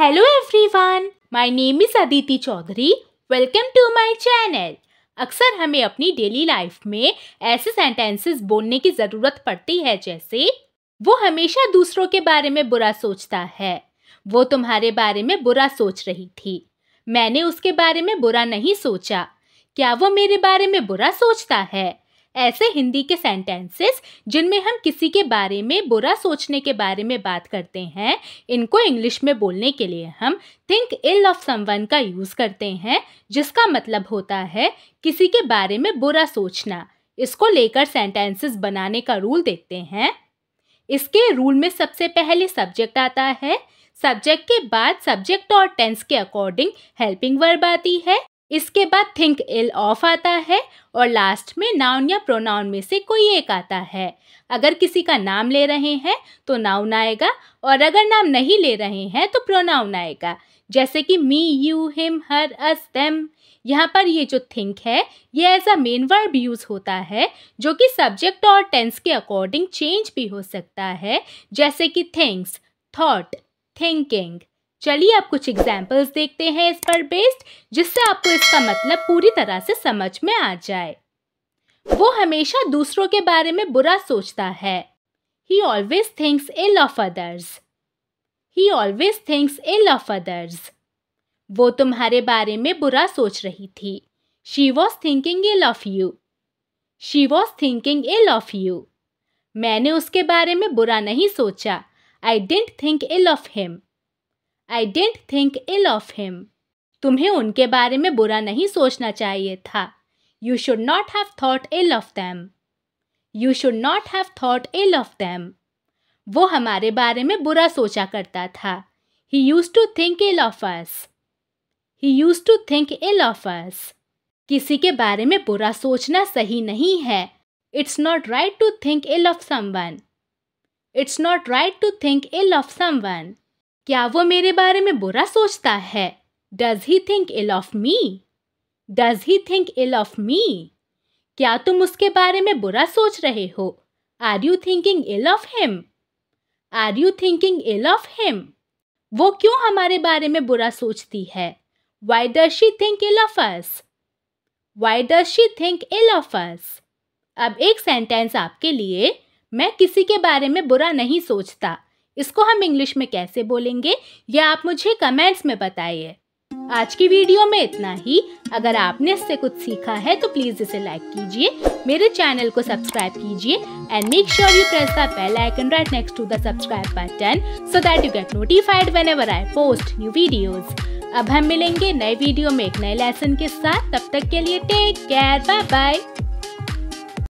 hello everyone my name is Aditi Chaudhary welcome to my channel अक्सर हमें अपनी डेली लाइफ में ऐसे सेंटेंसेस बोलने की ज़रूरत पड़ती है जैसे वो हमेशा दूसरों के बारे में बुरा सोचता है वो तुम्हारे बारे में बुरा सोच रही थी मैंने उसके बारे में बुरा नहीं सोचा क्या वो मेरे बारे में बुरा सोचता है ऐसे हिंदी के सेंटेंसेस जिनमें हम किसी के बारे में बुरा सोचने के बारे में बात करते हैं इनको इंग्लिश में बोलने के लिए हम थिंक इल ऑफ समवन का यूज़ करते हैं जिसका मतलब होता है किसी के बारे में बुरा सोचना इसको लेकर सेंटेंसेस बनाने का रूल देखते हैं इसके रूल में सबसे पहले सब्जेक्ट आता है सब्जेक्ट के बाद सब्जेक्ट और टेंस के अकॉर्डिंग हेल्पिंग वर्ब आती है इसके बाद थिंक इल ऑफ आता है और लास्ट में नाउन या प्रोनाउन में से कोई एक आता है अगर किसी का नाम ले रहे हैं तो नाउन आएगा और अगर नाम नहीं ले रहे हैं तो प्रोनाउन आएगा जैसे कि me you him her us them यहाँ पर ये जो थिंक है ये as a main verb use होता है जो कि सब्जेक्ट और टेंस के अकॉर्डिंग चेंज भी हो सकता है जैसे कि थिंग्स थॉट थिंकिंग चलिए आप कुछ एग्जाम्पल्स देखते हैं इस पर बेस्ड जिससे आपको इसका मतलब पूरी तरह से समझ में आ जाए वो हमेशा दूसरों के बारे में बुरा सोचता है he always thinks ill of others he always thinks ill of others वो तुम्हारे बारे में बुरा सोच रही थी she was thinking ill of you she was thinking ill of you मैंने उसके बारे में बुरा नहीं सोचा I don't think ill of him I don't think ill of him तुम्हें उनके बारे में बुरा नहीं सोचना चाहिए था you should not have thought ill of them you should not have thought ill of them वो हमारे बारे में बुरा सोचा करता था he used to think ill of us he used to think ill of us किसी के बारे में बुरा सोचना सही नहीं है it's not right to think ill of someone it's not right to think ill of someone क्या वो मेरे बारे में बुरा सोचता है does he think ill of me does he think ill of me क्या तुम उसके बारे में बुरा सोच रहे हो are you thinking ill of him are you thinking ill of him वो क्यों हमारे बारे में बुरा सोचती है why does she think ill of us why does she think ill of us अब एक सेंटेंस आपके लिए मैं किसी के बारे में बुरा नहीं सोचता इसको हम इंग्लिश में कैसे बोलेंगे यह आप मुझे कमेंट्स में बताइए आज की वीडियो में इतना ही अगर आपने इससे कुछ सीखा है तो प्लीज़ इसे लाइक कीजिए मेरे चैनल को सब्सक्राइब कीजिए and make sure you press the bell icon right next to the subscribe button so that you get notified whenever I post new videos अब हम मिलेंगे नए वीडियो में एक नए लेसन के साथ तब तक के लिए टेक केयर बाय बाय